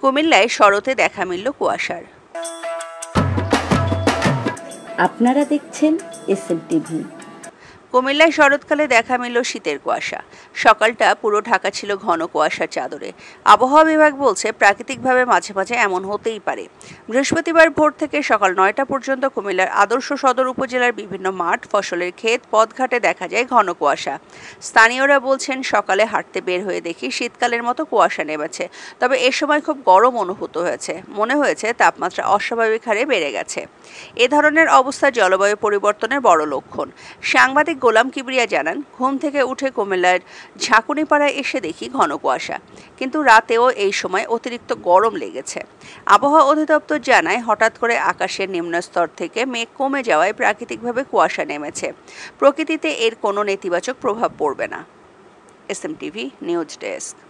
কুমিল্লায় শরতে দেখা মিলল কুয়াশার আপনারা দেখছেন এস টিভি কুমিল্লায় শরৎকালে দেখা মিলল শীতের কুয়াশা সকালটা পুরো ঢাকা ছিল ঘন কুয়াশার চাদরে আবহাওয়া বিভাগ বলছে প্রাকৃতিকভাবে মাঝে মাঝে এমন হতেই পারে বৃহস্পতিবার ভোর থেকে সকাল নয়টা পর্যন্ত কুমিল্লার আদর্শ সদর উপজেলার বিভিন্ন মাঠ ফসলের ক্ষেত পথঘাটে দেখা যায় ঘন কুয়াশা স্থানীয়রা বলছেন সকালে হাঁটতে বের হয়ে দেখি শীতকালের মতো কুয়াশা নেমেছে তবে এ সময় খুব গরম অনুভূত হয়েছে মনে হয়েছে তাপমাত্রা অস্বাভাবিক হারে বেড়ে গেছে এ ধরনের অবস্থা জলবায়ু পরিবর্তনের বড় লক্ষণ সাংবাদিক গোলাম কিবরিয়া জানান ঘুম থেকে উঠে কুমিল্লার ঝাঁকুনিপাড়ায় এসে দেখি ঘন কুয়াশা কিন্তু রাতেও এই সময় অতিরিক্ত গরম লেগেছে আবহাওয়া অধিদপ্তর জানায় হঠাৎ করে আকাশের নিম্নস্তর থেকে মেঘ কমে যাওয়ায় প্রাকৃতিকভাবে কুয়াশা নেমেছে প্রকৃতিতে এর কোনো নেতিবাচক প্রভাব পড়বে না S M TV news desk